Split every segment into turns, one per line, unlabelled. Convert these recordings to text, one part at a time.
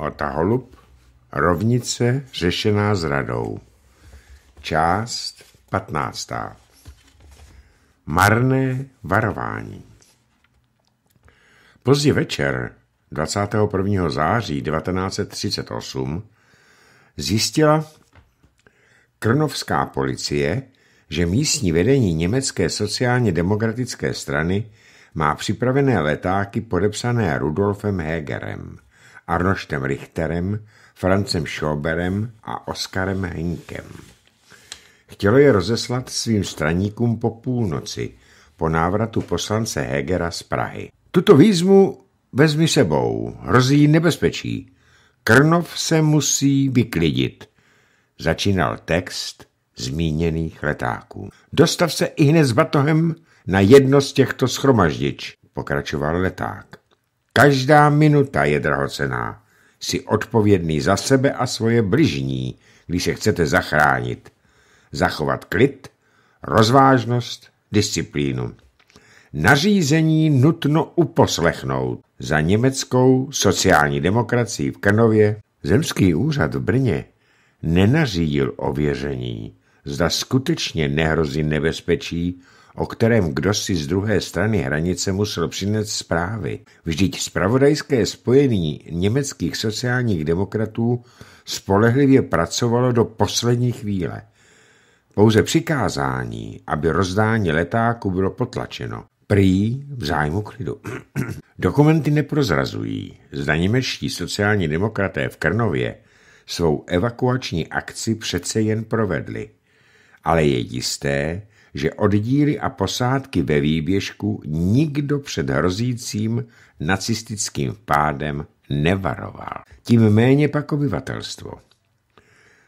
Ota Holub Rovnice řešená zradou Část 15. Marné varování Pozdě večer 21. září 1938 zjistila krnovská policie, že místní vedení Německé sociálně demokratické strany má připravené letáky podepsané Rudolfem Hegerem. Arnoštem Richterem, Francem Schoberem a Oskarem Henkem. Chtělo je rozeslat svým straníkům po půlnoci, po návratu poslance Hegera z Prahy. Tuto výzmu vezmi sebou, hrozí nebezpečí. Krnov se musí vyklidit. Začínal text zmíněných letáků. Dostav se i hned s batohem na jedno z těchto schromaždič, pokračoval leták. Každá minuta je drahocená. Jsi odpovědný za sebe a svoje bližní, když se chcete zachránit. Zachovat klid, rozvážnost, disciplínu. Nařízení nutno uposlechnout. Za německou sociální demokracii v Kanově Zemský úřad v Brně nenařídil ověření, zda skutečně nehrozí nebezpečí o kterém si z druhé strany hranice musel přinést zprávy. Vždyť spravodajské spojení německých sociálních demokratů spolehlivě pracovalo do poslední chvíle. Pouze přikázání, aby rozdání letáku bylo potlačeno. Prý v zájmu klidu. Dokumenty neprozrazují. Zda němečtí sociální demokraté v Krnově svou evakuační akci přece jen provedli. Ale je jisté, že oddíly a posádky ve výběžku nikdo před hrozícím nacistickým pádem nevaroval. Tím méně pak obyvatelstvo.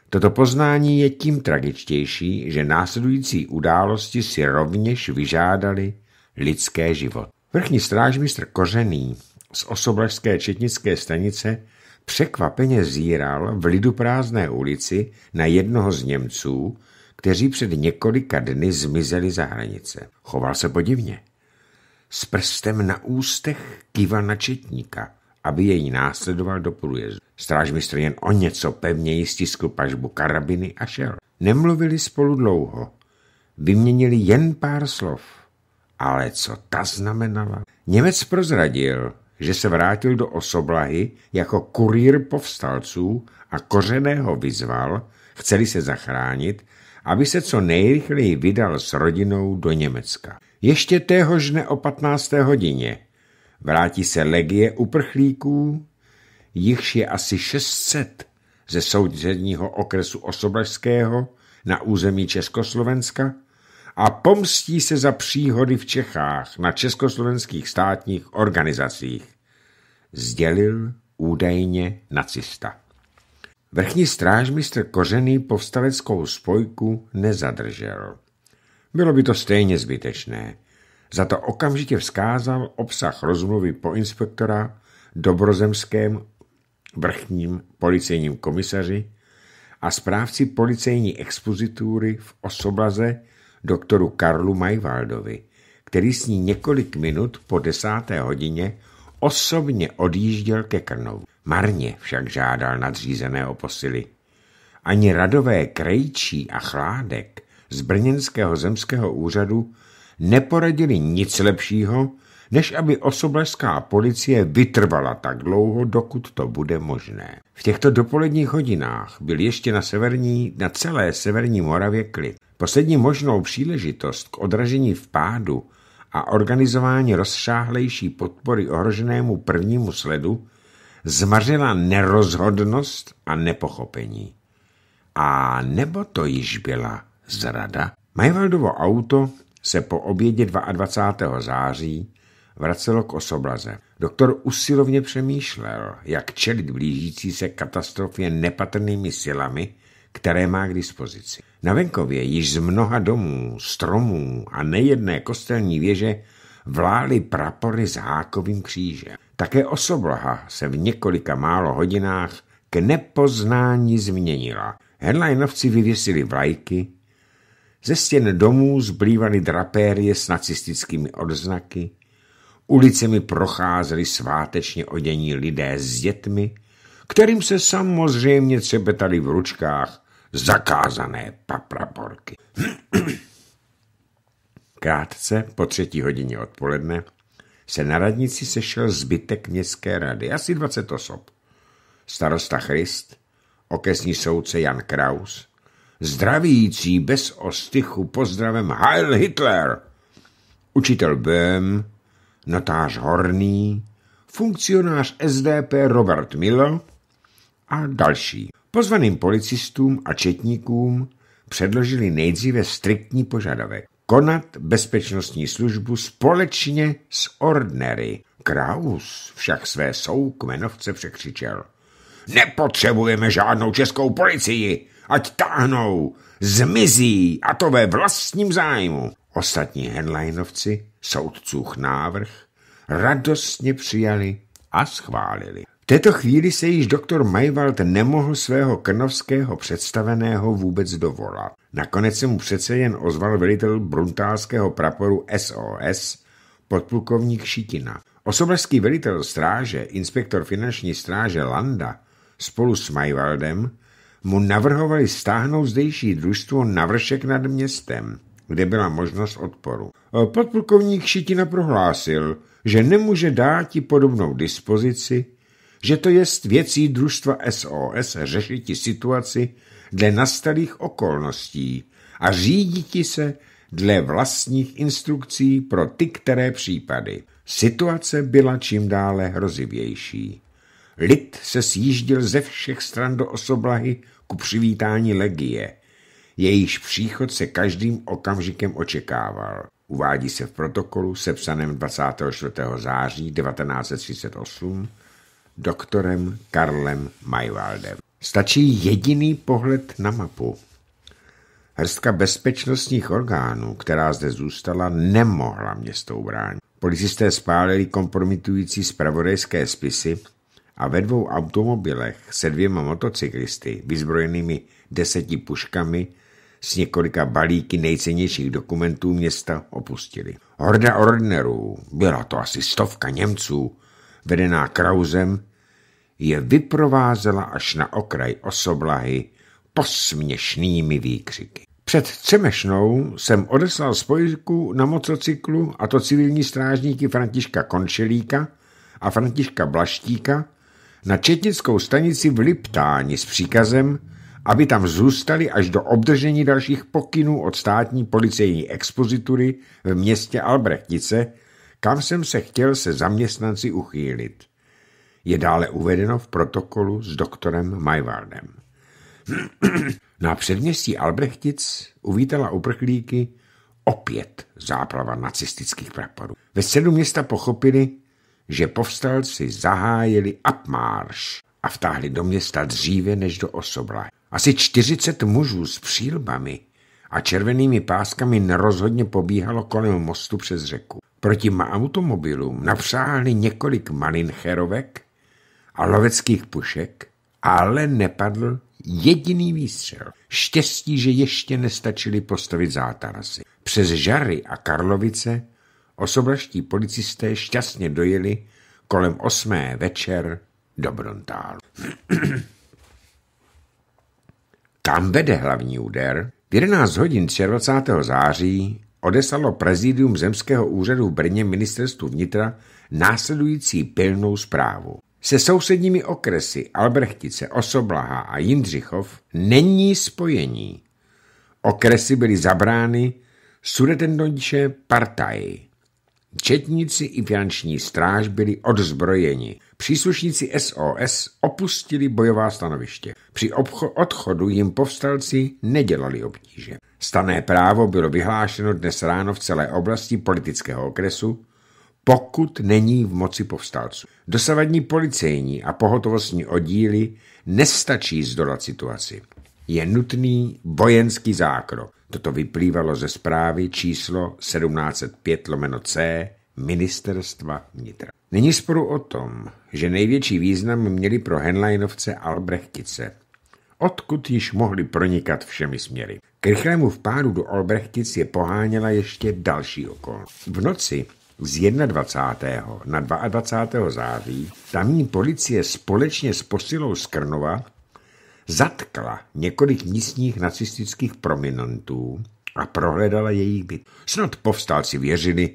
Toto poznání je tím tragičtější, že následující události si rovněž vyžádali lidské život. Vrchní strážmistr Kořený z Osoblažské četnické stanice překvapeně zíral v lidu prázdné ulici na jednoho z Němců, kteří před několika dny zmizeli za hranice. Choval se podivně. S prstem na ústech kýval na četníka, aby jej následoval do průjezdu. Strážmistr jen o něco pevněji stiskl pažbu karabiny a šel. Nemluvili spolu dlouho. Vyměnili jen pár slov. Ale co ta znamenala? Němec prozradil, že se vrátil do Osoblahy jako kurýr povstalců a kořeného vyzval, chceli se zachránit aby se co nejrychleji vydal s rodinou do Německa. Ještě téhož dne o 15. hodině vrátí se legie uprchlíků, jichž je asi 600 ze sousedního okresu Osoblažského na území Československa a pomstí se za příhody v Čechách na československých státních organizacích, sdělil údajně nacista. Vrchní strážmistr Kořený povstaleckou spojku nezadržel. Bylo by to stejně zbytečné. Za to okamžitě vzkázal obsah rozmluvy po inspektora Dobrozemském vrchním policejním komisaři a správci policejní expozitury v Osoblaze doktoru Karlu Majvaldovi, který s ní několik minut po desáté hodině osobně odjížděl ke Krnovu. Marně však žádal nadřízené o posily. Ani radové Krejčí a Chládek z Brněnského zemského úřadu neporadili nic lepšího, než aby osobleská policie vytrvala tak dlouho, dokud to bude možné. V těchto dopoledních hodinách byl ještě na, severní, na celé severní Moravě klid. Poslední možnou příležitost k odražení vpádu a organizování rozšáhlejší podpory ohroženému prvnímu sledu zmařila nerozhodnost a nepochopení. A nebo to již byla zrada? Majvaldovo auto se po obědě 22. září vracelo k Osoblaze. Doktor usilovně přemýšlel, jak čelit blížící se katastrofě nepatrnými silami, které má k dispozici. Na venkově již z mnoha domů, stromů a nejedné kostelní věže vlály prapory s hákovým křížem. Také osobloha se v několika málo hodinách k nepoznání změnila. Herlajnovci vyvěsili vlajky, ze stěn domů zblývaly drapérie s nacistickými odznaky, ulicemi procházeli svátečně odění lidé s dětmi, kterým se samozřejmě třebetali v ručkách zakázané papraporky. Krátce po třetí hodině odpoledne se na radnici sešel zbytek městské rady, asi 20 osob. Starosta Christ, okesní soudce Jan Kraus, zdravící bez ostychu pozdravem Heil Hitler, učitel Böhm, notář Horný, funkcionář SDP Robert Milo a další. Pozvaným policistům a četníkům předložili nejdříve striktní požadavek konat bezpečnostní službu společně s Ordnery. Kraus však své soukmenovce překřičel. Nepotřebujeme žádnou českou policii, ať táhnou, zmizí a to ve vlastním zájmu. Ostatní henleinovci, soudcůch návrh, radostně přijali a schválili. V této chvíli se již doktor Maywald nemohl svého krnovského představeného vůbec dovolat. Nakonec se mu přece jen ozval velitel bruntálského praporu SOS, podplukovník Šitina. Osobležský velitel stráže, inspektor finanční stráže Landa, spolu s Maywaldem mu navrhovali stáhnout zdejší družstvo na vršek nad městem, kde byla možnost odporu. Podplukovník Šitina prohlásil, že nemůže dát podobnou dispozici, že to jest věcí družstva SOS řešiti situaci dle nastalých okolností a říditi se dle vlastních instrukcí pro ty které případy. Situace byla čím dále hrozivější. Lid se sjíždil ze všech stran do osoblahy ku přivítání legie. Jejíž příchod se každým okamžikem očekával. Uvádí se v protokolu sepsaném 24. září 1938 doktorem Karlem Maywaldem. Stačí jediný pohled na mapu. Hrstka bezpečnostních orgánů, která zde zůstala, nemohla město ubránit. Policisté spálili kompromitující zpravodajské spisy a ve dvou automobilech se dvěma motocyklisty, vyzbrojenými deseti puškami, s několika balíky nejcennějších dokumentů města opustili. Horda ordnerů, byla to asi stovka Němců, vedená Krausem, je vyprovázela až na okraj osoblahy posměšnými výkřiky. Před Třemešnou jsem odeslal spojku na motocyklu a to civilní strážníky Františka Končelíka a Františka Blaštíka na četnickou stanici v Liptáni s příkazem, aby tam zůstali až do obdržení dalších pokynů od státní policejní expozitury v městě Albrechtice, kam jsem se chtěl se zaměstnanci uchýlit. Je dále uvedeno v protokolu s doktorem Majvardem. Na předměstí Albrechtic uvítala uprchlíky opět záplava nacistických praporů. Ve středu města pochopili, že povstalci zahájili apmárš a vtáhli do města dříve než do Osobla. Asi 40 mužů s přílbami a červenými páskami nerozhodně pobíhalo kolem mostu přes řeku. Proti automobilům napřáhli několik malincherovek a loveckých pušek, ale nepadl jediný výstřel. Štěstí, že ještě nestačili postavit zátarasy. Přes Žary a Karlovice osoblaští policisté šťastně dojeli kolem osmé večer do Brontálu. Tam vede hlavní úder. V 11 hodin 23. září odeslalo prezidium Zemského úřadu v Brně ministerstvu vnitra následující pilnou zprávu. Se sousedními okresy Albrechtice, Osoblaha a Jindřichov není spojení. Okresy byly zabrány Sudetendonče partaji. Četníci i finanční stráž byli odzbrojeni. Příslušníci SOS opustili bojová stanoviště. Při odchodu jim povstalci nedělali obtíže. Stané právo bylo vyhlášeno dnes ráno v celé oblasti politického okresu, pokud není v moci povstalců. Dosavadní policejní a pohotovostní oddíly nestačí zdolat situaci. Je nutný vojenský zákrok. Toto vyplývalo ze zprávy číslo 1705 lomeno C ministerstva vnitra. Není sporu o tom, že největší význam měli pro Henleinovce Albrechtice – odkud již mohli pronikat všemi směry. K rychlému vpádu do Olbrechtic je poháněla ještě další okolnost. V noci z 21. na 22. září tamní policie společně s posilou z Krnova zatkla několik místních nacistických prominentů a prohledala jejich byt. Snad povstalci věřili,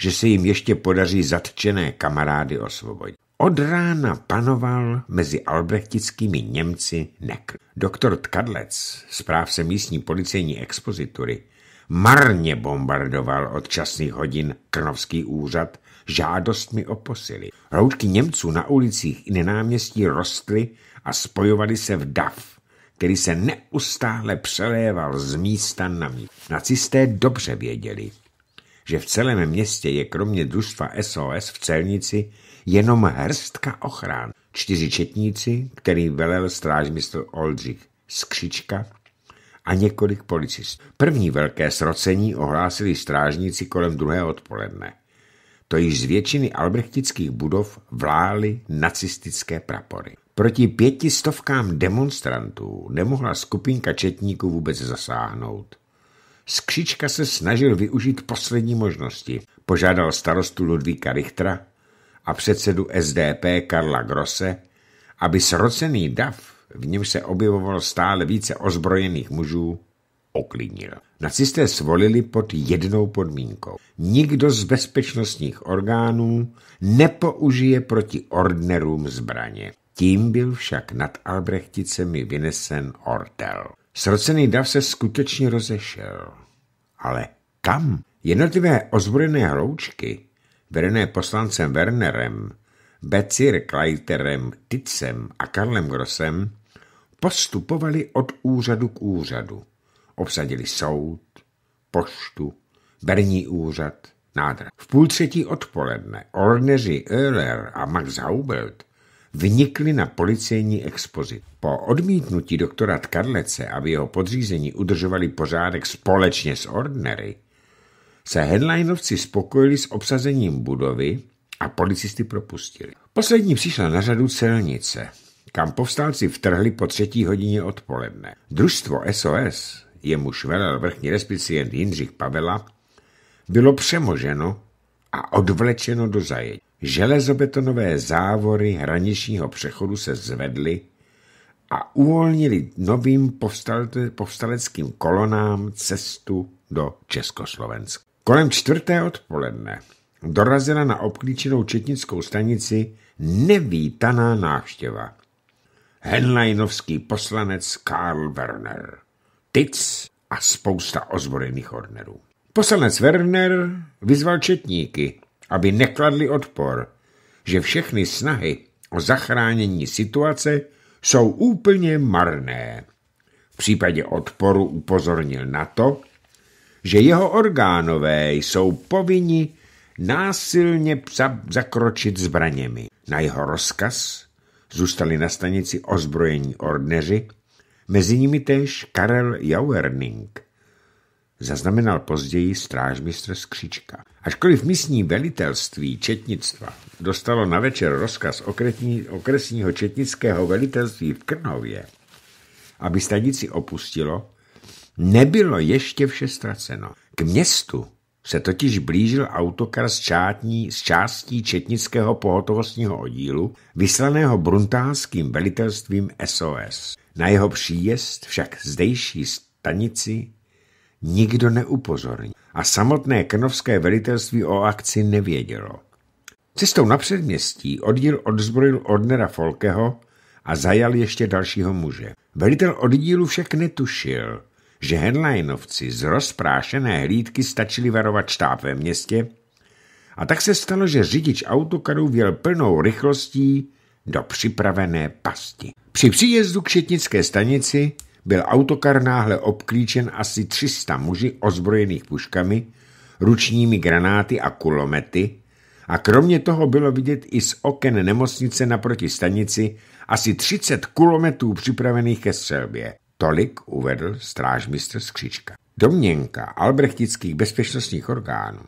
že se jim ještě podaří zatčené kamarády osvobodit. Od rána panoval mezi albrechtickými Němci nekr. Doktor Tkadlec, správce místní policejní expozitury, marně bombardoval od časných hodin Krnovský úřad žádostmi o posily. Roučky Němců na ulicích i na náměstí rostly a spojovaly se v dav, který se neustále přeléval z místa na místo. Nacisté dobře věděli, že v celém městě je kromě družstva SOS v celnici jenom hrstka ochrán. Čtyři četníci, který velel strážmistr Oldřich Skřička a několik policistů. První velké srocení ohlásili strážníci kolem druhé odpoledne. To již z většiny albrechtických budov vlály nacistické prapory. Proti pěti stovkám demonstrantů nemohla skupinka četníků vůbec zasáhnout. Skřička se snažil využít poslední možnosti. Požádal starostu Ludvíka Richtera, a předsedu SDP Karla Grosse, aby srocený dav, v něm se objevovalo stále více ozbrojených mužů, oklidnil. Nacisté svolili pod jednou podmínkou. Nikdo z bezpečnostních orgánů nepoužije proti ordnerům zbraně. Tím byl však nad Albrechticemi vynesen ortel. Srocený dav se skutečně rozešel. Ale kam? Jednotlivé ozbrojené hloučky vedené poslancem Wernerem, Becir Kleiterem, Titzem a Karlem Grossem, postupovali od úřadu k úřadu. Obsadili soud, poštu, berní úřad, nádra. V půl třetí odpoledne Orneři Euler a Max Haubelt vnikli na policejní expozit. Po odmítnutí doktora Tkarlece, aby jeho podřízení udržovali pořádek společně s Ordnery, se headlinovci spokojili s obsazením budovy a policisty propustili. Poslední přišla na řadu celnice, kam povstalci vtrhli po třetí hodině odpoledne. Družstvo SOS, jemuž velel vrchní respicient Jindřich Pavela, bylo přemoženo a odvlečeno do zajetí. Železobetonové závory hraničního přechodu se zvedly a uvolnili novým povstaleckým kolonám cestu do Československa. Kolem čtvrté odpoledne dorazila na obklíčenou četnickou stanici nevítaná návštěva. Henleinovský poslanec Karl Werner, Tic a spousta ozbrojených ordnerů. Poslanec Werner vyzval četníky, aby nekladli odpor, že všechny snahy o zachránění situace jsou úplně marné. V případě odporu upozornil na to, že jeho orgánové jsou povinni násilně psa zakročit zbraněmi. Na jeho rozkaz zůstali na stanici ozbrojení ordneři, mezi nimi též Karel Jauerning. Zaznamenal později strážmistr Skřička. Ačkoliv místní velitelství četnictva dostalo na večer rozkaz okretní, okresního četnického velitelství v Krnově, aby stanici opustilo, Nebylo ještě vše ztraceno. K městu se totiž blížil autokar z, čátní, z částí četnického pohotovostního oddílu, vyslaného bruntánským velitelstvím SOS. Na jeho příjezd však zdejší stanici nikdo neupozornil a samotné krnovské velitelství o akci nevědělo. Cestou na předměstí oddíl odzbrojil Odnera Folkeho a zajal ještě dalšího muže. Velitel oddílu však netušil, že headlinovci z rozprášené hlídky stačili varovat štáb ve městě a tak se stalo, že řidič autokaru vjel plnou rychlostí do připravené pasti. Při příjezdu k šetnické stanici byl autokar náhle obklíčen asi 300 muži ozbrojených puškami, ručními granáty a kulomety a kromě toho bylo vidět i z oken nemocnice naproti stanici asi 30 kulometů připravených ke střelbě. Tolik uvedl strážmistr Skřička. Domněnka albrechtických bezpečnostních orgánů,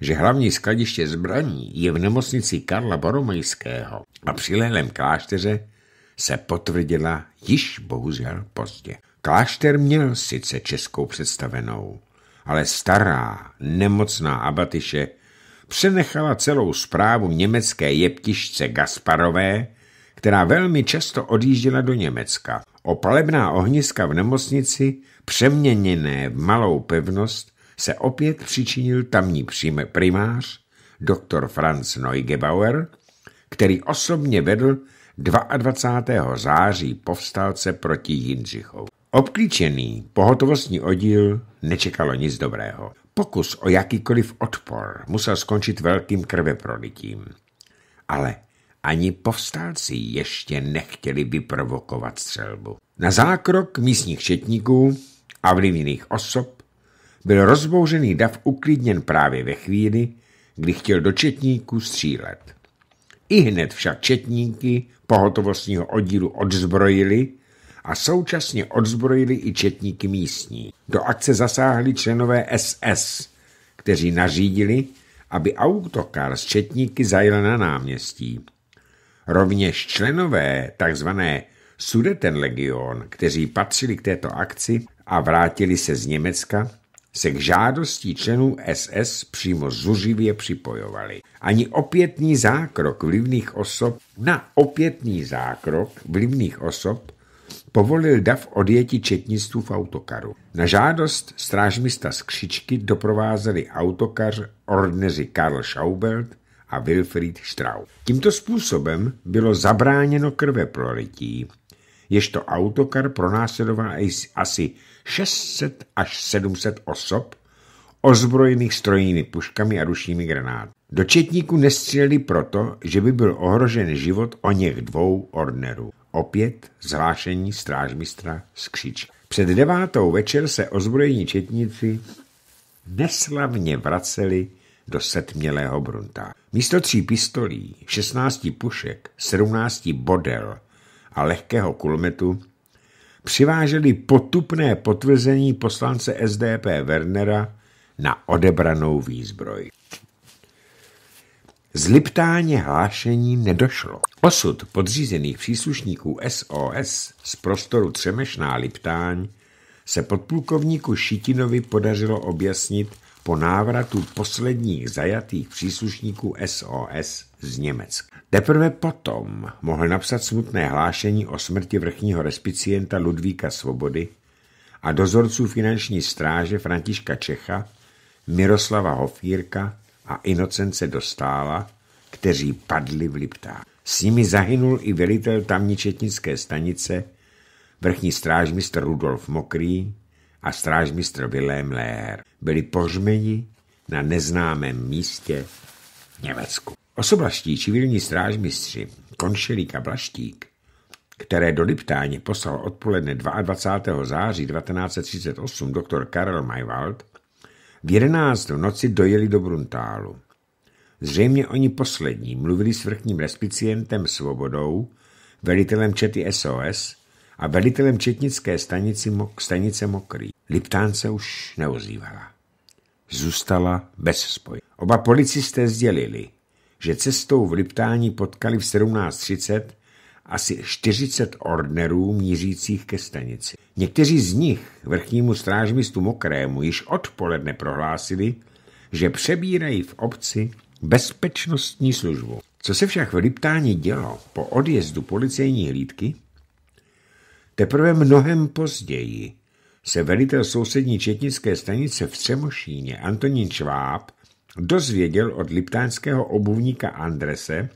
že hlavní skladiště zbraní je v nemocnici Karla Boromejského a přilehlém klášteře, se potvrdila již bohužel pozdě. Klášter měl sice českou představenou, ale stará, nemocná abatyše přenechala celou zprávu německé jeptišce Gasparové, která velmi často odjížděla do Německa. O palebná ohniska v nemocnici, přeměněné v malou pevnost, se opět přičinil tamní primář, doktor Franz Neugebauer, který osobně vedl 22. září povstalce proti Jindřichovu. Obklíčený pohotovostní oddíl nečekalo nic dobrého. Pokus o jakýkoliv odpor musel skončit velkým krveprolitím. Ale ani povstalci ještě nechtěli vyprovokovat střelbu. Na zákrok místních četníků a vlivných osob byl rozbouřený dav uklidněn právě ve chvíli, kdy chtěl do četníků střílet. I hned však četníky pohotovostního oddílu odzbrojili a současně odzbrojili i četníky místní. Do akce zasáhli členové SS, kteří nařídili, aby autokar s četníky zajel na náměstí. Rovněž členové tzv. Sudetenlegion, kteří patřili k této akci a vrátili se z Německa, se k žádostí členů SS přímo zuřivě připojovali. Ani opětný zákrok vlivných osob na opětný zákrok vlivných osob povolil dav odjetí četnictvu v autokaru. Na žádost strážmista z Křičky doprovázeli autokar ordneři Karl Schaubert a Wilfried Strauch. Tímto způsobem bylo zabráněno krve prolití, jež to autokar pronásledoval asi 600 až 700 osob, ozbrojených strojními puškami a ručními granáty. Do četníku nestřelili proto, že by byl ohrožen život o něch dvou ordnerů. Opět zhlášení strážmistra skříč. Před devátou večer se ozbrojení četníci neslavně vraceli do setmělého brunta. Místo tří pistolí, šestnácti pušek, sedmnácti bodel a lehkého kulmetu přiváželi potupné potvrzení poslance SDP Wernera na odebranou výzbroj. Liptáně hlášení nedošlo. Osud podřízených příslušníků SOS z prostoru Třemešná Liptáň se podplukovníku Šitinovi podařilo objasnit po návratu posledních zajatých příslušníků SOS z Německa. Teprve potom mohl napsat smutné hlášení o smrti vrchního respicienta Ludvíka Svobody a dozorců finanční stráže Františka Čecha, Miroslava Hofírka a Inocence Dostála, kteří padli v Liptách. S nimi zahynul i velitel tamní četnické stanice, vrchní strážmistr Rudolf Mokrý, a strážmistr Wilhelm Lehr byli pohřmeni na neznámém místě v Německu. Osoblaští civilní strážmistři Konšelík a Blaštík, které do Liptáně poslal odpoledne 22. září 1938 doktor Karel Maywald, v 11 v noci dojeli do Bruntálu. Zřejmě oni poslední mluvili s vrchním respicientem Svobodou, velitelem čety SOS, a velitelem četnické stanici stanice Mokrý. Liptán se už neozývala. Zůstala bez spoj. Oba policisté sdělili, že cestou v Liptání potkali v 17.30 asi 40 ordnerů mířících ke stanici. Někteří z nich vrchnímu strážmistu Mokrému již odpoledne prohlásili, že přebírají v obci bezpečnostní službu. Co se však v Liptání dělo po odjezdu policejní hlídky, Teprve mnohem později se velitel sousední četnické stanice v Třemošíně Antonín Čváb dozvěděl od liptánského obuvníka Andrese,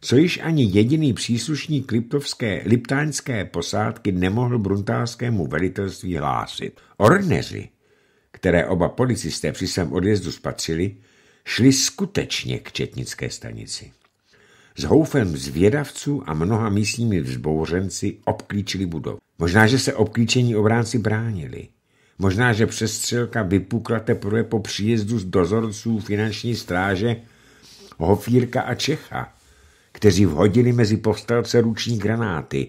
co již ani jediný příslušník liptovské liptánské posádky nemohl bruntálskému velitelství hlásit. Orneři, které oba policisté při svém odjezdu spatřili, šli skutečně k četnické stanici s houfem zvědavců a mnoha místními vzbouřenci obklíčili budovu. Možná, že se obklíčení obránci bránili. Možná, že přestřelka vypukla teprve po příjezdu z dozorců finanční stráže Hofírka a Čecha, kteří vhodili mezi povstalce ruční granáty.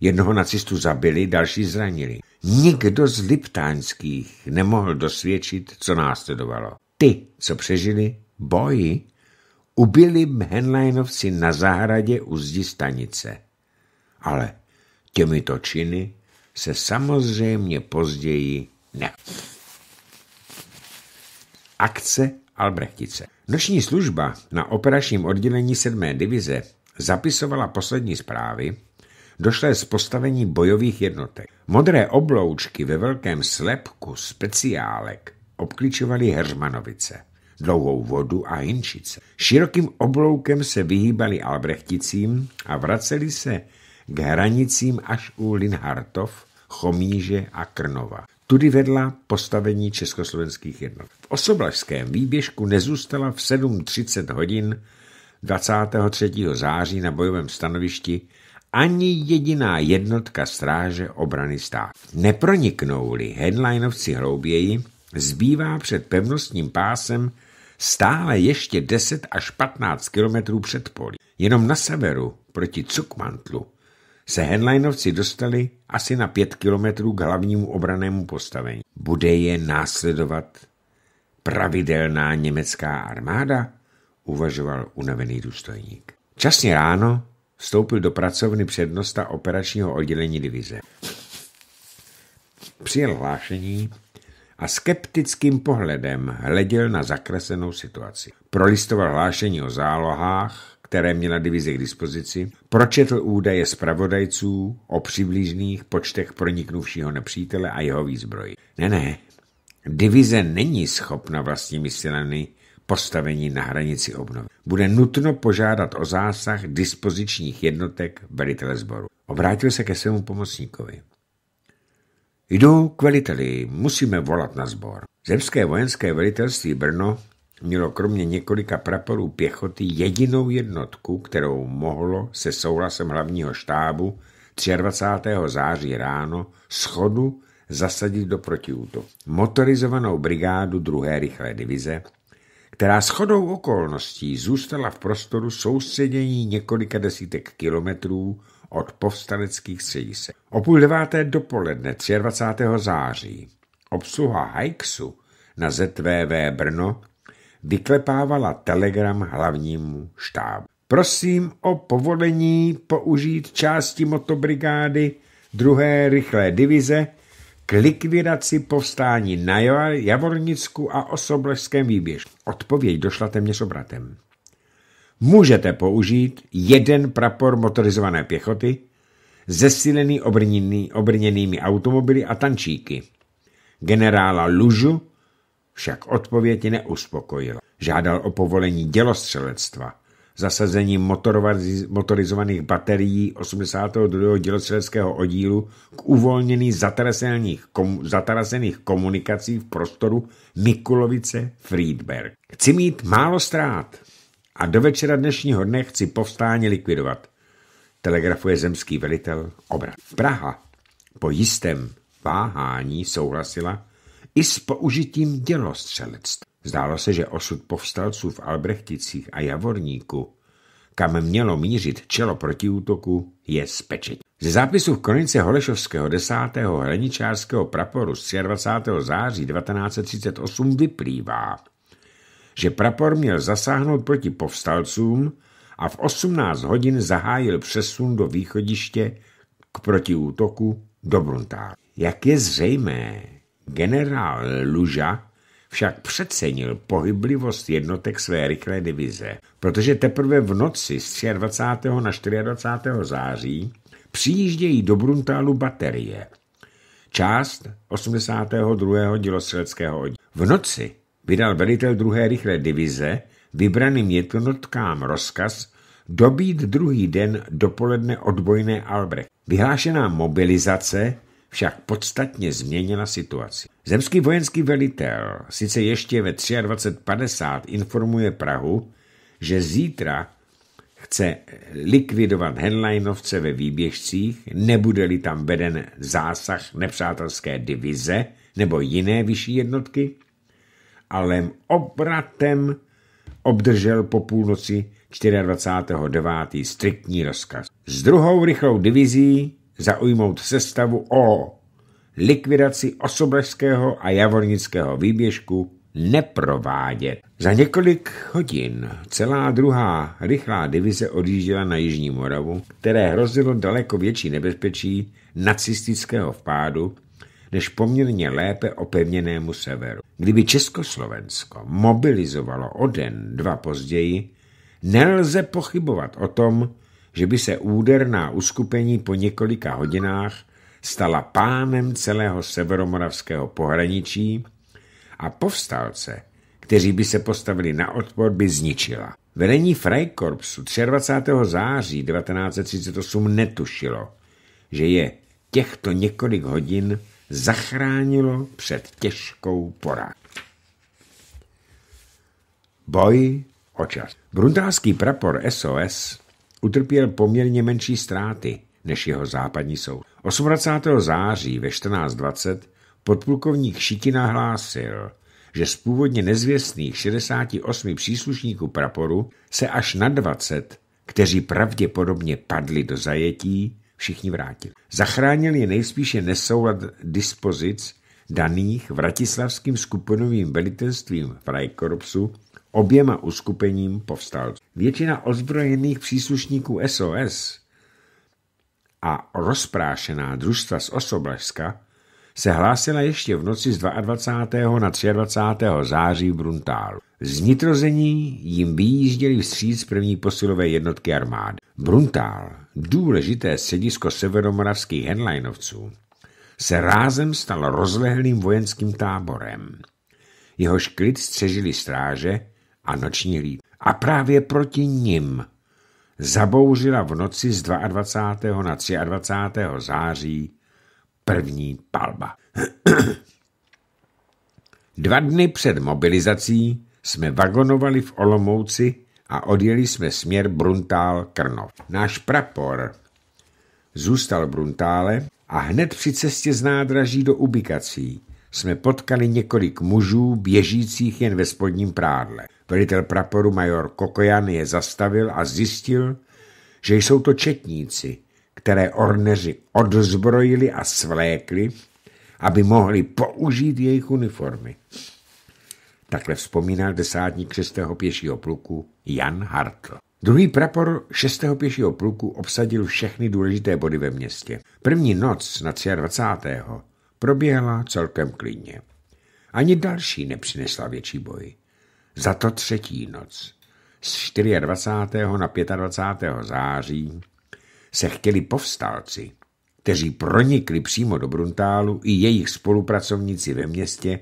Jednoho nacistu zabili, další zranili. Nikdo z Liptánských nemohl dosvědčit, co následovalo. Ty, co přežili, boji Ubili Henleinovci na zahradě u zdi stanice. Ale těmito činy se samozřejmě později ne. Akce Albrechtice Noční služba na operačním oddělení 7. divize zapisovala poslední zprávy, došlé z postavení bojových jednotek. Modré obloučky ve velkém slepku speciálek obklíčovaly Hermanovice dlouhou vodu a hinčice. Širokým obloukem se vyhýbali Albrechticím a vraceli se k hranicím až u Linhartov, Chomíže a Krnova. Tudy vedla postavení československých jednot. V osoblažském výběžku nezůstala v 7.30 hodin 23. září na bojovém stanovišti ani jediná jednotka stráže obrany stát. Neproniknou-li headlinovci hlouběji, zbývá před pevnostním pásem stále ještě 10 až 15 kilometrů před poli. Jenom na severu, proti Cukmantlu, se Henleinovci dostali asi na 5 kilometrů k hlavnímu obranému postavení. Bude je následovat pravidelná německá armáda? Uvažoval unavený důstojník. Časně ráno vstoupil do pracovny přednosta operačního oddělení divize. Přijel hlášení, a skeptickým pohledem hleděl na zakresenou situaci. Prolistoval hlášení o zálohách, které měla divize k dispozici, pročetl údaje zpravodajců o přiblížných počtech proniknuvšího nepřítele a jeho výzbroji. Ne, ne, divize není schopna vlastními silami postavení na hranici obnovy. Bude nutno požádat o zásah dispozičních jednotek velitele sboru. Obrátil se ke svému pomocníkovi. Jdu k veliteli, musíme volat na sbor. Zemské vojenské velitelství Brno mělo kromě několika praporů pěchoty jedinou jednotku, kterou mohlo se souhlasem hlavního štábu 23. září ráno schodu zasadit do protiútoku. Motorizovanou brigádu 2. rychlé divize, která shodou okolností zůstala v prostoru soustředění několika desítek kilometrů od povstaneckých sejsek. O půl deváté dopoledne 23. září obsluha Hajksu na ZVV Brno vyklepávala telegram hlavnímu štábu. Prosím o povolení použít části motobrigády druhé rychlé divize k likvidaci povstání na Javornicku a Osobležském výběžku. Odpověď došla téměř obratem můžete použít jeden prapor motorizované pěchoty, zesílený obrněný, obrněnými automobily a tančíky. Generála Lužu však odpověď neuspokojila. Žádal o povolení dělostřelectva, zasazení motorizovaných baterií 82. dělostřeleckého oddílu k uvolnění zatarasených, zatarasených komunikací v prostoru Mikulovice-Friedberg. Chci mít málo ztrát, a do večera dnešního dne chci povstání likvidovat, telegrafuje zemský velitel obrat. Praha po jistém váhání souhlasila i s použitím dělostřelectva. Zdálo se, že osud povstalců v Albrechticích a Javorníku, kam mělo mířit čelo protiútoku, je spečet. Ze zápisu v kronice Holešovského 10. hraničářského praporu z 23. září 1938 vyplývá, že prapor měl zasáhnout proti povstalcům a v 18 hodin zahájil přesun do východiště k protiútoku do Bruntálu. Jak je zřejmé, generál Luža však přecenil pohyblivost jednotek své rychlé divize, protože teprve v noci z 23. na 24. září přijíždějí do Bruntálu baterie, část 82. dělostřeleckého oddílu. V noci vydal velitel druhé rychlé divize vybraným jednotkám rozkaz dobít druhý den dopoledne odbojné Albrecht. Vyhlášená mobilizace však podstatně změnila situaci. Zemský vojenský velitel sice ještě ve 23.50 informuje Prahu, že zítra chce likvidovat Henleinovce ve výběžcích, nebude-li tam veden zásah nepřátelské divize nebo jiné vyšší jednotky, Alem obratem obdržel po půlnoci 24.9. striktní rozkaz. S druhou rychlou divizí zaujmout sestavu O. Likvidaci Osobležského a Javornického výběžku neprovádět. Za několik hodin celá druhá rychlá divize odjížděla na Jižní Moravu, které hrozilo daleko větší nebezpečí nacistického vpádu než poměrně lépe opevněnému severu. Kdyby Československo mobilizovalo o den, dva později, nelze pochybovat o tom, že by se úderná uskupení po několika hodinách stala pánem celého severomoravského pohraničí a povstalce, kteří by se postavili na odpor, by zničila. Vedení Freikorpsu 23. září 1938 netušilo, že je těchto několik hodin zachránilo před těžkou porážkou. Boj o čas. Bruntálský prapor SOS utrpěl poměrně menší ztráty než jeho západní soud. 28. září ve 14.20 podplukovník Šiti nahlásil, že z původně nezvěstných 68 příslušníků praporu se až na 20, kteří pravděpodobně padli do zajetí, všichni vrátili. Zachránil je nejspíše nesoulad dispozic daných vratislavským skupinovým velitelstvím Freikorpsu oběma uskupením povstalců. Většina ozbrojených příslušníků SOS a rozprášená družstva z Osoblažska se hlásila ještě v noci z 22. na 23. září v Bruntálu. Z nitrození jim vyjížděli vstříc první posilové jednotky armády. Bruntál, důležité sedisko severomoravských henleinovců, se rázem stal rozlehlým vojenským táborem. Jeho šklit střežili stráže a noční hlíd. A právě proti nim zabouřila v noci z 22. na 23. září první palba. Dva dny před mobilizací jsme vagonovali v Olomouci a odjeli jsme směr Bruntál-Krnov. Náš prapor zůstal v Bruntále a hned při cestě z nádraží do ubikací jsme potkali několik mužů běžících jen ve spodním prádle. Velitel praporu major Kokojan je zastavil a zjistil, že jsou to četníci – které orneři odzbrojili a svlékli, aby mohli použít jejich uniformy. Takhle vzpomínal desátník 6. pěšího pluku Jan Hartl. Druhý prapor 6. pěšího pluku obsadil všechny důležité body ve městě. První noc na 23. proběhla celkem klidně. Ani další nepřinesla větší boj. Za to třetí noc z 24. na 25. září se chtěli povstalci, kteří pronikli přímo do Bruntálu i jejich spolupracovníci ve městě,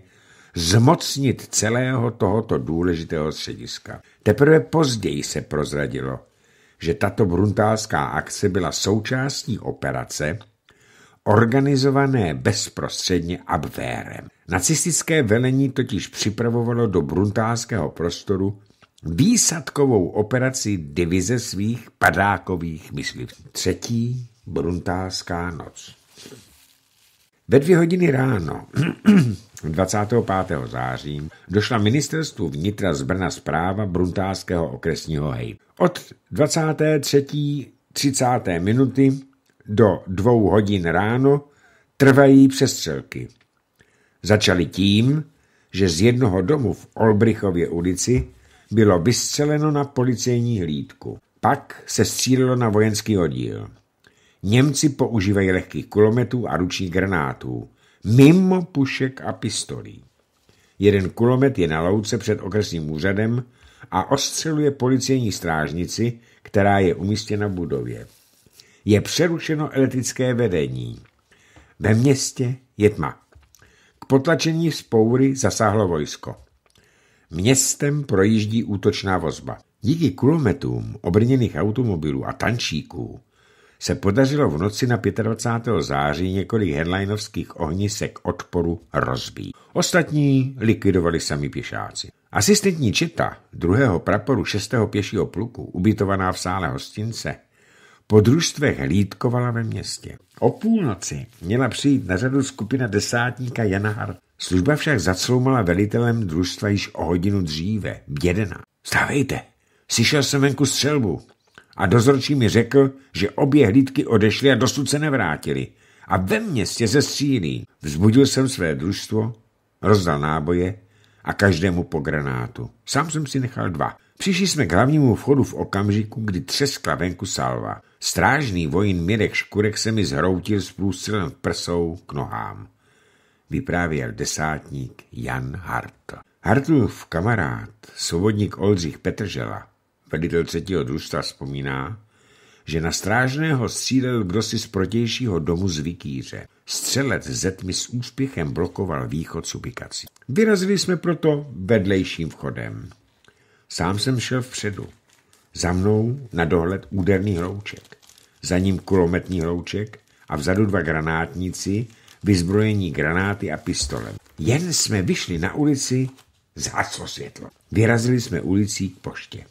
zmocnit celého tohoto důležitého střediska. Teprve později se prozradilo, že tato bruntálská akce byla součástí operace organizované bezprostředně Abwehrem. Nacistické velení totiž připravovalo do bruntálského prostoru výsadkovou operaci divize svých padákových myslivců. Třetí bruntálská noc. Ve dvě hodiny ráno 25. září došla ministerstvu vnitra z Brna zpráva Bruntáského okresního hej. Od 23. 30 minuty do dvou hodin ráno trvají přestřelky. Začaly tím, že z jednoho domu v Olbrichově ulici bylo vystřeleno na policejní hlídku. Pak se střílelo na vojenský oddíl. Němci používají lehkých kulometů a ručních granátů, mimo pušek a pistolí. Jeden kulomet je na louce před okresním úřadem a ostřeluje policejní strážnici, která je umístěna v budově. Je přerušeno elektrické vedení. Ve městě je tma. K potlačení spoury zasáhlo vojsko. Městem projíždí útočná vozba. Díky kulometům, obrněných automobilů a tančíků se podařilo v noci na 25. září několik headlinovských ohnisek odporu rozbít. Ostatní likvidovali sami pěšáci. Asistentní četa druhého praporu 6. pěšího pluku, ubytovaná v sále hostince, po družstvech hlídkovala ve městě. O půlnoci měla přijít na řadu skupina desátníka Jana Hart. Služba však zacloumala velitelem družstva již o hodinu dříve, bědena. Stávejte, slyšel jsem venku střelbu. A dozorčí mi řekl, že obě hlídky odešly a dosud se nevrátili. A ve městě se střílí. Vzbudil jsem své družstvo, rozdal náboje a každému po granátu. Sám jsem si nechal dva. Přišli jsme k hlavnímu vchodu v okamžiku, kdy třeskla venku salva. Strážný vojín Mirek Škurek se mi zhroutil s průstřelem prsou k nohám. Vyprávěl desátník Jan Hartl. Hartlův kamarád, svobodník Oldřich Petržela, velitel třetího družstva, vzpomíná, že na strážného střílel kdosi z protějšího domu z Vikýře. Střelec ze tmy s úspěchem blokoval východ subikací. Vyrazili jsme proto vedlejším vchodem. Sám jsem šel vpředu. Za mnou na dohled úderný hlouček, za ním kulometní hlouček a vzadu dva granátníci, vyzbrojení granáty a pistolem. Jen jsme vyšli na ulici, zhaslo světlo. Vyrazili jsme ulicí k poště.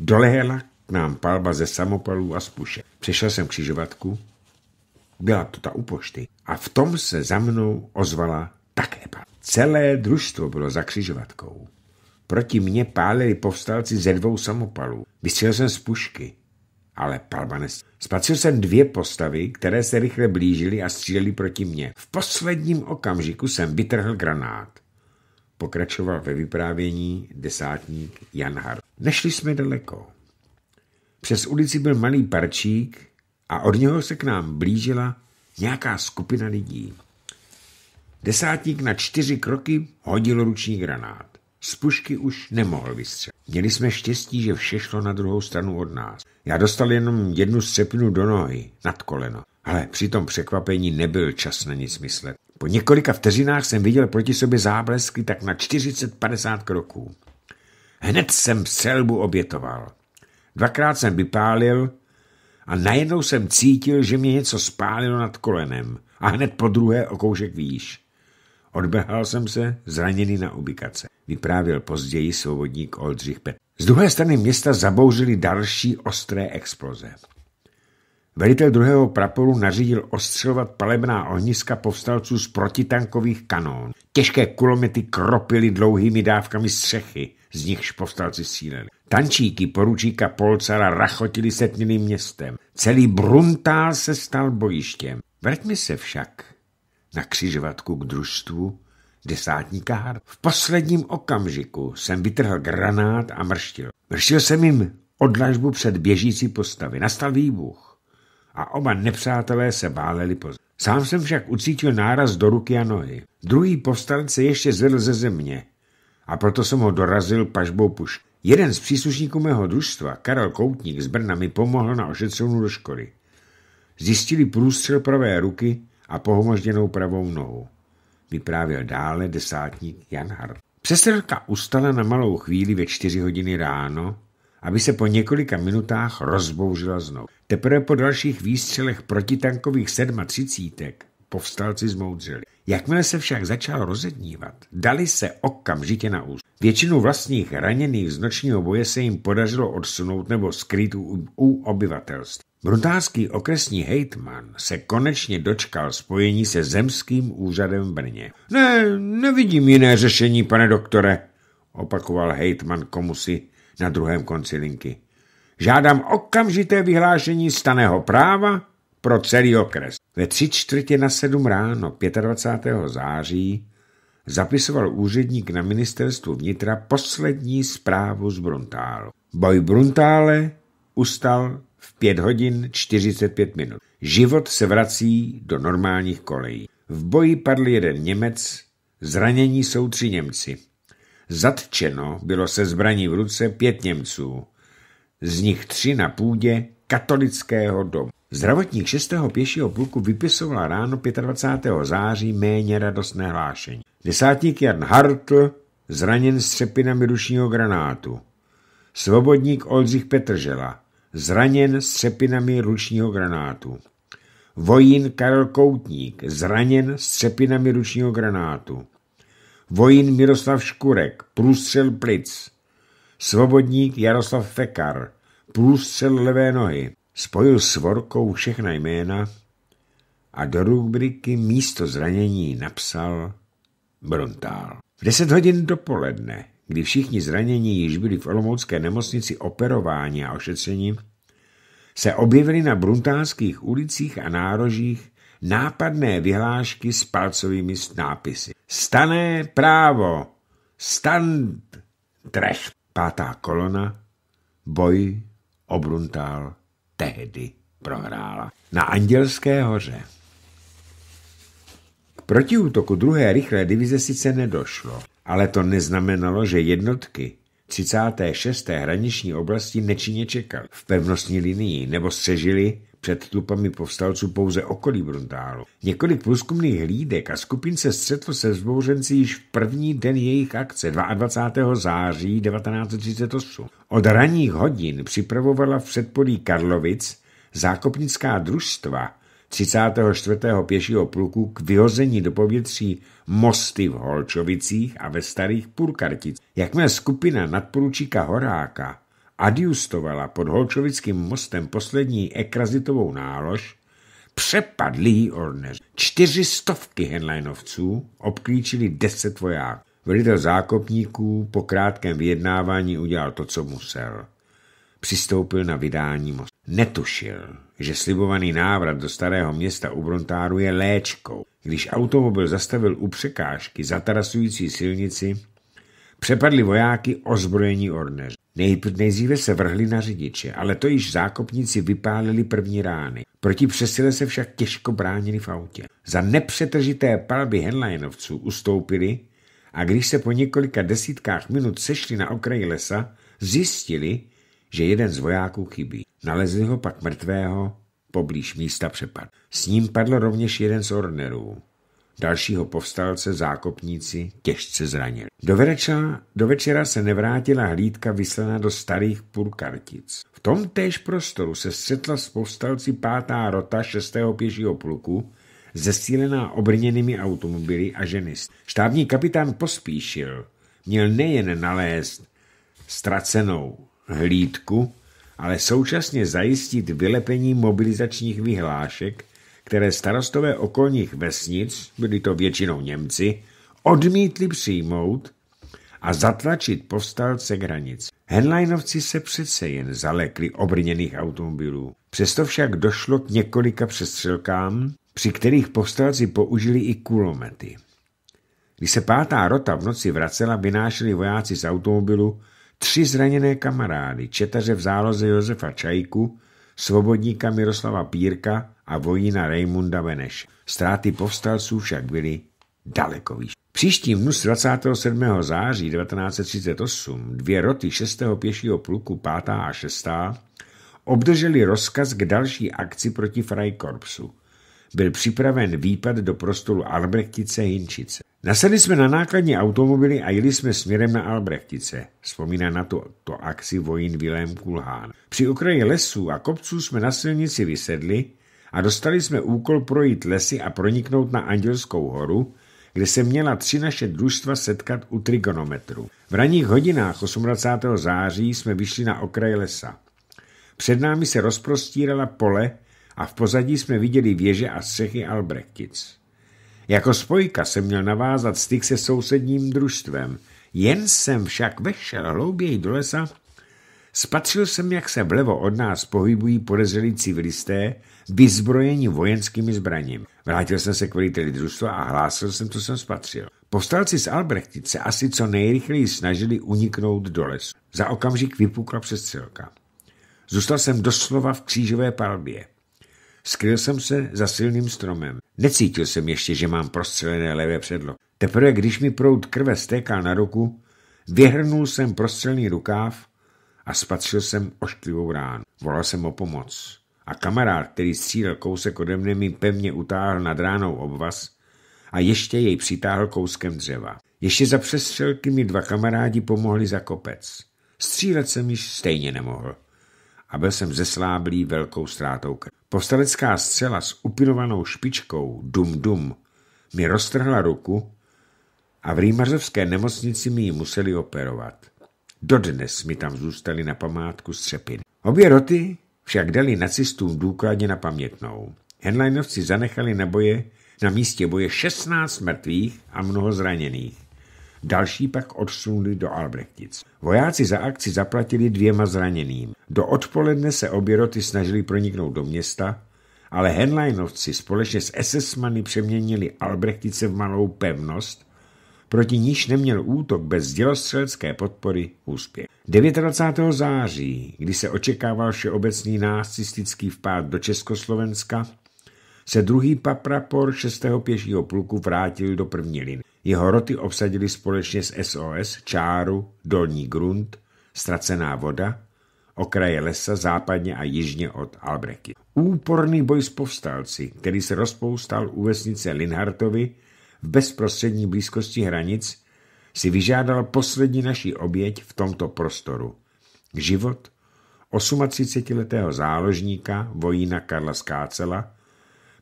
Dolehla k nám palba ze samopalů a z puše. Přešel jsem křižovatku, byla to ta u pošty, a v tom se za mnou ozvala také palba. Celé družstvo bylo za křižovatkou. Proti mně pálili povstalci ze dvou samopalů. Vystřelil jsem z pušky. Ale palba nes... Spatřil jsem dvě postavy, které se rychle blížily a stříleli proti mně. V posledním okamžiku jsem vytrhl granát. Pokračoval ve vyprávění desátník Jan Har. Nešli jsme daleko. Přes ulici byl malý parčík a od něho se k nám blížila nějaká skupina lidí. Desátník na čtyři kroky hodil ruční granát. Z pušky už nemohl vystřelit. Měli jsme štěstí, že vše šlo na druhou stranu od nás. Já dostal jenom jednu střepinu do nohy, nad koleno. Ale při tom překvapení nebyl čas na nic myslet. Po několika vteřinách jsem viděl proti sobě záblesky tak na 40-50 kroků. Hned jsem střelbu obětoval. Dvakrát jsem vypálil a najednou jsem cítil, že mě něco spálilo nad kolenem a hned po druhé o kousek výš. Odbehal jsem se, zraněný na ubikace, vyprávěl později svobodník Oldřich Pet. Z druhé strany města zabouřili další ostré exploze. Velitel druhého praporu nařídil ostřelovat palebná ohniska povstalců z protitankových kanón. Těžké kulomety kropily dlouhými dávkami střechy, z nichž povstalci síleli. Tančíky poručíka Polcara rachotili setněným městem. Celý Bruntál se stal bojištěm. Vraťme se však na křižovatku k družstvu desátníkár. V posledním okamžiku jsem vytrhl granát a mrštil. Mrštil jsem jim odlažbu před běžící postavy. Nastal výbuch a oba nepřátelé se báleli pozdě. Sám jsem však ucítil náraz do ruky a nohy. Druhý se ještě zvedl ze země a proto jsem ho dorazil pažbou puš. Jeden z příslušníků mého družstva, Karel Koutník z Brna, mi pomohl na ošetřovnu do školy. Zjistili průstřel pravé ruky a pohomožděnou pravou nohu, Vyprávěl dále desátník Jan Hart. Přesrka ustala na malou chvíli ve čtyři hodiny ráno, aby se po několika minutách rozbouřila znovu. Teprve po dalších výstřelech protitankových třicítek povstalci zmoudřili. Jakmile se však začal rozednívat, dali se okamžitě na úst. Většinu vlastních raněných z nočního boje se jim podařilo odsunout nebo skrýt u, u obyvatelstva. Brutálský okresní hejtman se konečně dočkal spojení se zemským úřadem v Brně. Ne, nevidím jiné řešení, pane doktore, opakoval hejtman komusi na druhém konci linky. Žádám okamžité vyhlášení staného práva pro celý okres. Ve tři čtvrtě na sedm ráno 25. září zapisoval úředník na ministerstvu vnitra poslední zprávu z Bruntálu. Boj Bruntále ustal v 5 hodin 45 minut. Život se vrací do normálních kolejí. V boji padl jeden Němec, zranění jsou tři Němci. Zatčeno bylo se zbraní v ruce pět Němců, z nich tři na půdě katolického domu. Zdravotník 6. pěšího pluku vypisoval ráno 25. září méně radostné hlášení. Desátník Jan Hartl zraněn střepinami rušního granátu. Svobodník Oldřich Petržela zraněn střepinami ručního granátu. Vojín Karel Koutník zraněn střepinami ručního granátu. Vojín Miroslav Škurek průstřel plic. Svobodník Jaroslav Fekar průstřel levé nohy spojil s Vorkou všechna jména a do rubriky místo zranění napsal Brontál. V 10 hodin dopoledne, kdy všichni zranění již byli v Olomoucké nemocnici operováni a ošetřeni, se objevily na bruntánských ulicích a nárožích nápadné vyhlášky s palcovými nápisy. Stané právo, stand trech, pátá kolona, boj o bruntál tehdy prohrála. Na Andělské hoře. K protiútoku druhé rychlé divize sice nedošlo, ale to neznamenalo, že jednotky 36. hraniční oblasti nečině čekal v pevnostní linii nebo střežili před tlupami povstalců pouze okolí Bruntálu. Několik průzkumných hlídek a skupin se střetlo se vzbouřenci již v první den jejich akce 22. září 1938. Od ranních hodin připravovala v předpolí Karlovic zákopnická družstva 34. pěšího pluku k vyhození do povětří mosty v Holčovicích a ve starých Purkarticích. Jakmile skupina nadporučíka Horáka adjustovala pod Holčovickým mostem poslední ekrazitovou nálož, Přepadli jí orneř. Čtyři stovky henlajnovců obklíčili deset vojáků. Velitel zákopníků po krátkém vyjednávání udělal to, co musel. Přistoupil na vydání mostu. Netušil, že slibovaný návrat do starého města u Brontáru je léčkou. Když automobil zastavil u překážky zatarasující silnici, přepadli vojáky ozbrojení orneř. Nejdříve se vrhli na řidiče, ale to již zákopníci vypálili první rány. Proti přesile se však těžko bránili v autě. Za nepřetržité palby Henleinovců ustoupili a když se po několika desítkách minut sešli na okraji lesa, zjistili, že jeden z vojáků chybí. Nalezli ho pak mrtvého poblíž místa přepad. S ním padl rovněž jeden z ornerů. Dalšího povstalce zákopníci těžce zranili. Do večera, do večera se nevrátila hlídka vyslaná do starých Purkartic. V tom též prostoru se střetla s povstalci pátá rota 6. pěšího pluku, zesílená obrněnými automobily a ženist. Štábní kapitán pospíšil, měl nejen nalézt ztracenou hlídku, ale současně zajistit vylepení mobilizačních vyhlášek které starostové okolních vesnic, byli to většinou Němci, odmítli přijmout a zatlačit povstalce k hranic. Henleinovci se přece jen zalekli obrněných automobilů. Přesto však došlo k několika přestřelkám, při kterých povstalci použili i kulomety. Když se pátá rota v noci vracela, vynášeli vojáci z automobilu tři zraněné kamarády, četaře v záloze Josefa Čajku, svobodníka Miroslava Pírka a vojína Raymunda Beneše. Ztráty povstalců však byly daleko výš. Příští vnus 27. září 1938 dvě roty 6. pěšího pluku 5. a 6. obdrželi rozkaz k další akci proti Freikorpsu. Byl připraven výpad do prostoru Albrechtice Hinčice. Nasedli jsme na nákladní automobily a jeli jsme směrem na Albrechtice, vzpomíná na to, to akci vojín Vilém Kulhán. Při okraji lesů a kopců jsme na silnici vysedli a dostali jsme úkol projít lesy a proniknout na Andělskou horu, kde se měla tři naše družstva setkat u trigonometru. V ranních hodinách 28. září jsme vyšli na okraj lesa. Před námi se rozprostírala pole a v pozadí jsme viděli věže a střechy Albrechtic. Jako spojka jsem měl navázat styk se sousedním družstvem, jen jsem však vešel hlouběji do lesa Spatřil jsem, jak se vlevo od nás pohybují podezřelí civilisté, vyzbrojeni vojenskými zbraněmi. Vrátil jsem se k veliteli družstva a hlásil jsem, co jsem spatřil. Povstalci z Albrechtice asi co nejrychleji snažili uniknout do lesu. Za okamžik vypukla přestřelka. Zůstal jsem doslova v křížové palbě. Skryl jsem se za silným stromem. Necítil jsem ještě, že mám prostřelené levé předlo. Teprve když mi proud krve stékal na ruku, vyhrnul jsem prostřelný rukáv a spatřil jsem ošklivou ránu. Volal jsem o pomoc. A kamarád, který střílel kousek ode mne, mi pevně utáhl nad ránou obvaz a ještě jej přitáhl kouskem dřeva. Ještě za přestřelky mi dva kamarádi pomohli za kopec. Střílet jsem již stejně nemohl a byl jsem zesláblý velkou ztrátou krv. Postalecká střela s upinovanou špičkou dum-dum mi roztrhla ruku a v rýmařovské nemocnici mi ji museli operovat. Dodnes mi tam zůstaly na památku střepiny. Obě roty však dali nacistům důkladně na pamětnou. Henleinovci zanechali na, boje, na místě boje 16 mrtvých a mnoho zraněných. Další pak odsunuli do Albrechtic. Vojáci za akci zaplatili dvěma zraněným. Do odpoledne se obě roty snažili proniknout do města, ale Henleinovci společně s SS-many přeměnili Albrechtice v malou pevnost proti níž neměl útok bez dělostřelecké podpory úspěch. 29. září, kdy se očekával všeobecný nacistický vpád do Československa, se druhý paprapor 6. pěšího pluku vrátil do první liny. Jeho roty obsadili společně s SOS Čáru, Dolní grunt, Stracená voda, okraje lesa západně a jižně od Albreky. Úporný boj s povstalci, který se rozpoustal u vesnice Linhartovi, v bezprostřední blízkosti hranic, si vyžádal poslední naší oběť v tomto prostoru. Život 38-letého záložníka, vojína Karla Skácela,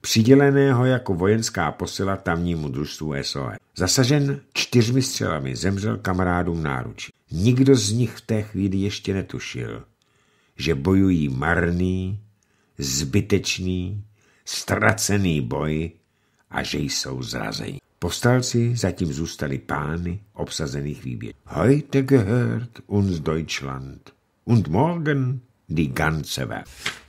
přiděleného jako vojenská posila tamnímu družstvu SOE. Zasažen čtyřmi střelami zemřel kamarádům náručí. Nikdo z nich v té chvíli ještě netušil, že bojují marný, zbytečný, ztracený boj a že jsou zrazení. Povstalci zatím zůstali pány obsazených výběr. Heute gehört uns Deutschland und morgen die ganze Welt.